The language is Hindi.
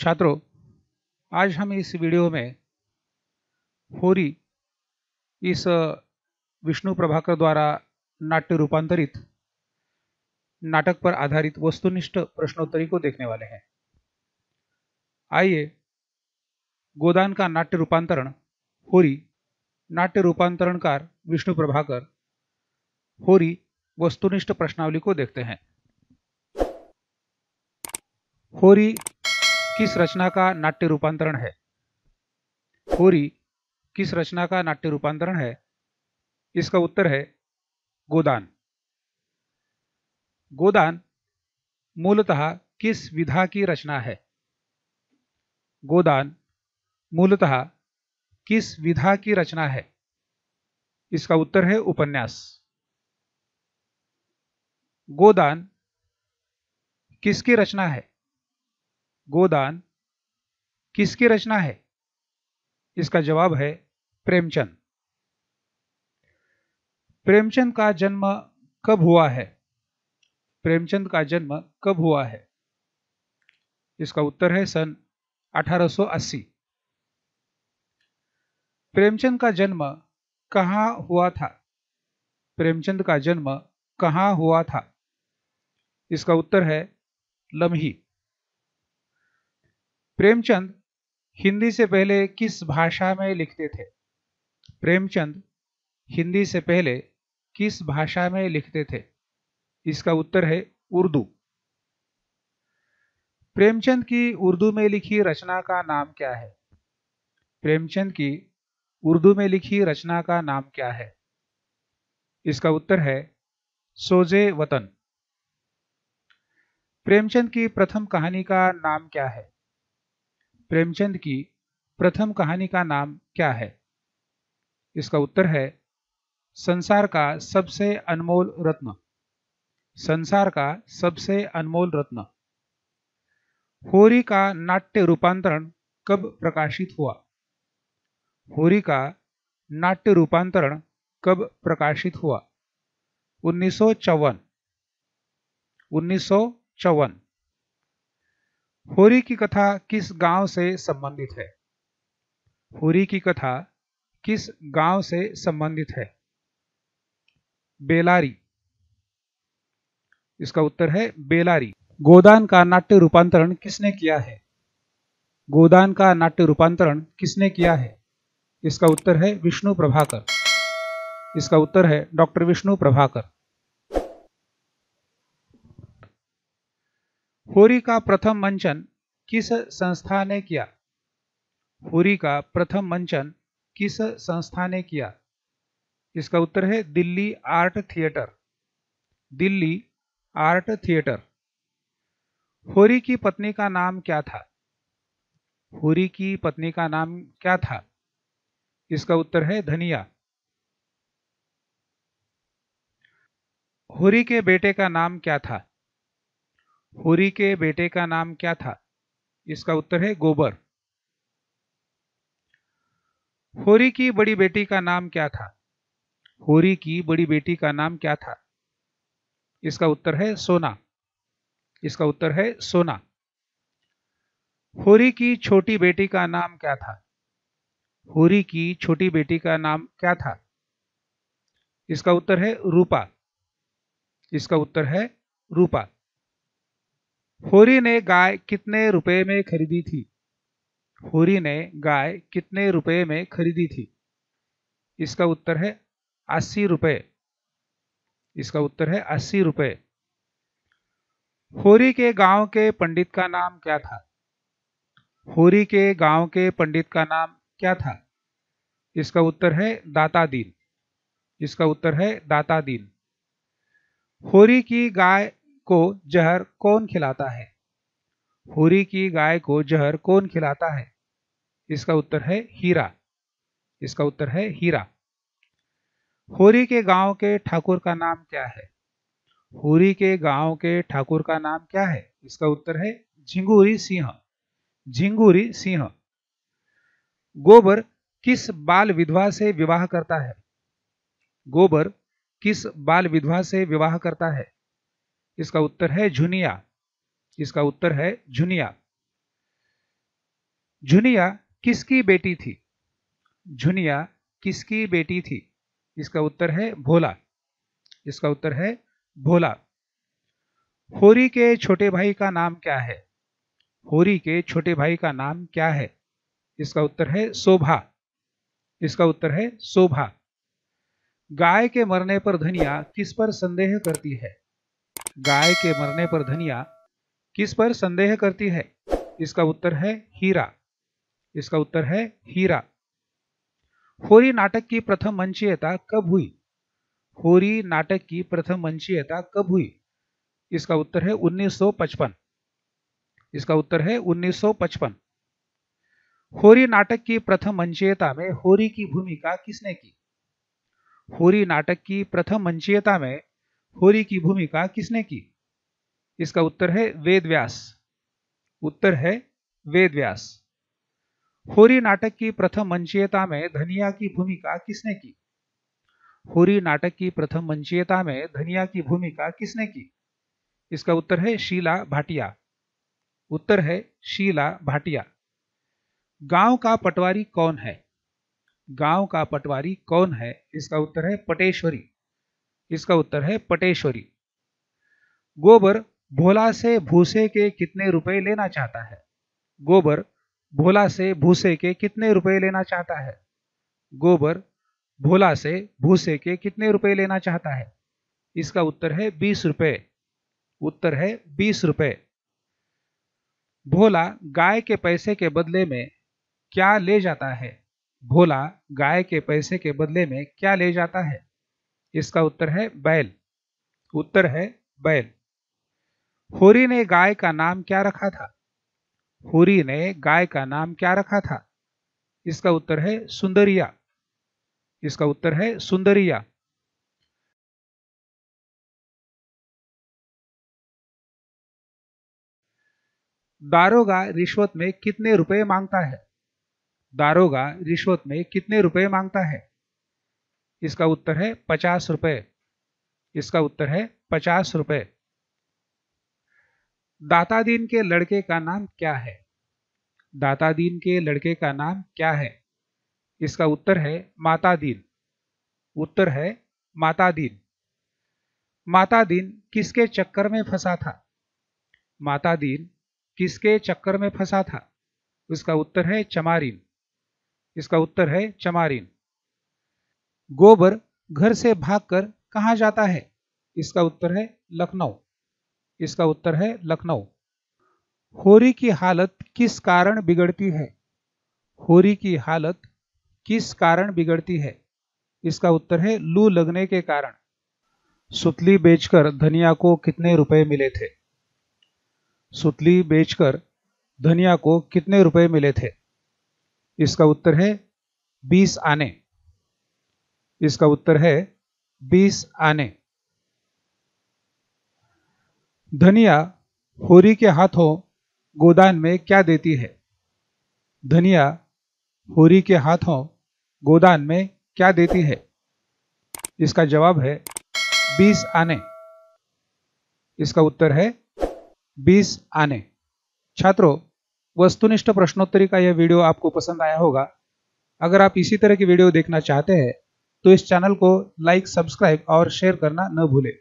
छात्रों आज हम इस वीडियो में होरी इस विष्णु प्रभाकर द्वारा नाट्य रूपांतरित नाटक पर आधारित वस्तुनिष्ठ प्रश्नोत्तरी को देखने वाले हैं आइए गोदान का नाट्य रूपांतरण होरी नाट्य रूपांतरणकार विष्णु प्रभाकर होरी वस्तुनिष्ठ प्रश्नावली को देखते हैं होरी किस रचना का नाट्य रूपांतरण है होरी किस रचना का नाट्य रूपांतरण है इसका उत्तर है गोदान गोदान मूलतः किस विधा की रचना है गोदान मूलतः किस विधा की रचना है इसका उत्तर है उपन्यास गोदान किसकी रचना है गोदान किसकी रचना है इसका जवाब है प्रेमचंद प्रेमचंद का जन्म कब हुआ है प्रेमचंद का जन्म कब हुआ है इसका उत्तर है सन 1880 प्रेमचंद का जन्म कहा हुआ था प्रेमचंद का जन्म कहा हुआ था इसका उत्तर है लम्ही प्रेमचंद हिंदी से पहले किस भाषा में लिखते थे प्रेमचंद हिंदी से पहले किस भाषा में लिखते थे इसका उत्तर है उर्दू प्रेमचंद की उर्दू में लिखी रचना का नाम क्या है प्रेमचंद की उर्दू में लिखी रचना का नाम क्या है इसका उत्तर है सोजे वतन प्रेमचंद की प्रथम कहानी का नाम क्या है प्रेमचंद की प्रथम कहानी का नाम क्या है इसका उत्तर है संसार का सबसे अनमोल रत्न संसार का सबसे अनमोल रत्न होरी का नाट्य रूपांतरण कब प्रकाशित हुआ होरी का नाट्य रूपांतरण कब प्रकाशित हुआ उन्नीस सौ चौवन उन्नीस सौ चौवन होरी की कथा किस गांव से संबंधित है होरी की कथा किस गांव से संबंधित है बेलारी इसका उत्तर है बेलारी गोदान का नाट्य रूपांतरण किसने किया है गोदान का नाट्य रूपांतरण किसने किया है इसका उत्तर है विष्णु प्रभाकर इसका उत्तर है डॉक्टर विष्णु प्रभाकर होरी का प्रथम मंचन किस संस्था ने किया होरी का प्रथम मंचन किस संस्था ने किया इसका उत्तर है Delhi art theatre Delhi art theatre Hori की पत्नी का नाम क्या था होरी की पत्नी का नाम क्या था इसका उत्तर है धनिया होरी के बेटे का नाम क्या था होरी के बेटे का नाम क्या था इसका उत्तर है गोबर होरी की बड़ी बेटी का नाम क्या था होरी की बड़ी बेटी का नाम क्या था इसका उत्तर है सोना इसका उत्तर है सोना होरी की छोटी बेटी का नाम क्या था होरी की छोटी बेटी का नाम क्या था इसका उत्तर है रूपा इसका उत्तर है रूपा होरी ने गाय कितने रुपए में खरीदी थी होरी ने गाय कितने रुपए में खरीदी थी इसका उत्तर है अस्सी रुपये इसका उत्तर है अस्सी रुपये होरी के गांव के पंडित का नाम क्या था होरी के गांव के पंडित का नाम क्या था इसका उत्तर है दाता दीन इसका उत्तर है दाता दीन होरी की गाय को जहर कौन खिलाता है हुरी की गाय को जहर कौन खिलाता है इसका उत्तर है हीरा इसका उत्तर है हीरा हुरी के गांव के ठाकुर का नाम क्या है होरी के गांव के ठाकुर का नाम क्या है इसका उत्तर है झिंगूरी सिंह झिंगूरी सिंह गोबर किस बाल विधवा से विवाह करता है गोबर किस बाल विधवा से विवाह करता है इसका उत्तर है झुनिया इसका उत्तर है झुनिया झुनिया किसकी बेटी थी झुनिया किसकी बेटी थी इसका उत्तर है भोला इसका उत्तर है भोला होरी के छोटे भाई का नाम क्या है होरी के छोटे भाई का नाम क्या है इसका उत्तर है शोभा इसका उत्तर है शोभा गाय के मरने पर धनिया किस पर संदेह करती है गाय के मरने पर धनिया किस पर संदेह करती है इसका उत्तर है हीरा इसका उत्तर है हीरा होरी नाटक की प्रथम मंचीयता कब हुई होरी नाटक की प्रथम मंचीयता कब हुई इसका उत्तर है 1955 इसका उत्तर है 1955 होरी नाटक की प्रथम मंचीयता में होरी की भूमिका किसने की होरी नाटक की प्रथम मंचीयता में होरी की भूमिका किसने की इसका उत्तर है वेद व्यास उत्तर है वेद व्यास होरी नाटक की प्रथम मंचीयता में धनिया की भूमिका किसने की होरी नाटक की प्रथम मंचीयता में धनिया की भूमिका किसने की इसका उत्तर है शीला भाटिया उत्तर है शीला भाटिया गांव का पटवारी कौन है गांव का पटवारी कौन है इसका उत्तर है पटेश्वरी इसका उत्तर है पटेश्वरी गोबर भोला से भूसे के कितने रुपए लेना चाहता है गोबर भोला से भूसे के कितने रुपए लेना चाहता है गोबर भोला से भूसे के कितने रुपए लेना चाहता है इसका उत्तर है बीस रुपए उत्तर है बीस रुपए भोला गाय के पैसे के बदले में क्या ले जाता है भोला गाय के पैसे के बदले में क्या ले जाता है इसका उत्तर है बैल उत्तर है बैल होरी ने गाय का नाम क्या रखा था होरी ने गाय का नाम क्या रखा था इसका उत्तर है सुंदरिया इसका उत्तर है सुंदरिया दारोगा रिश्वत में कितने रुपए मांगता है दारोगा रिश्वत में कितने रुपए मांगता है इसका उत्तर है पचास रुपये इसका उत्तर है पचास रुपये दाता दीन के लड़के का नाम क्या है दाता दीन के लड़के का नाम क्या है इसका उत्तर है माता दीन उत्तर है माता दीन माता दीन किसके चक्कर में फंसा था माता दीन किसके चक्कर में फंसा था इसका उत्तर है चमारीन इसका उत्तर है चमारीन गोबर घर से भागकर कहाँ जाता है इसका उत्तर है लखनऊ इसका उत्तर है लखनऊ होरी की हालत किस कारण बिगड़ती है होरी की हालत किस कारण बिगड़ती है इसका उत्तर है लू लगने के कारण सुतली बेचकर धनिया को कितने रुपए मिले थे सुतली बेचकर धनिया को कितने रुपए मिले थे इसका उत्तर है बीस आने इसका उत्तर है बीस आने धनिया होरी के हाथों गोदान में क्या देती है धनिया होरी के हाथों गोदान में क्या देती है इसका जवाब है बीस आने इसका उत्तर है बीस आने छात्रों वस्तुनिष्ठ प्रश्नोत्तरी का यह वीडियो आपको पसंद आया होगा अगर आप इसी तरह की वीडियो देखना चाहते हैं तो इस चैनल को लाइक सब्सक्राइब और शेयर करना न भूलें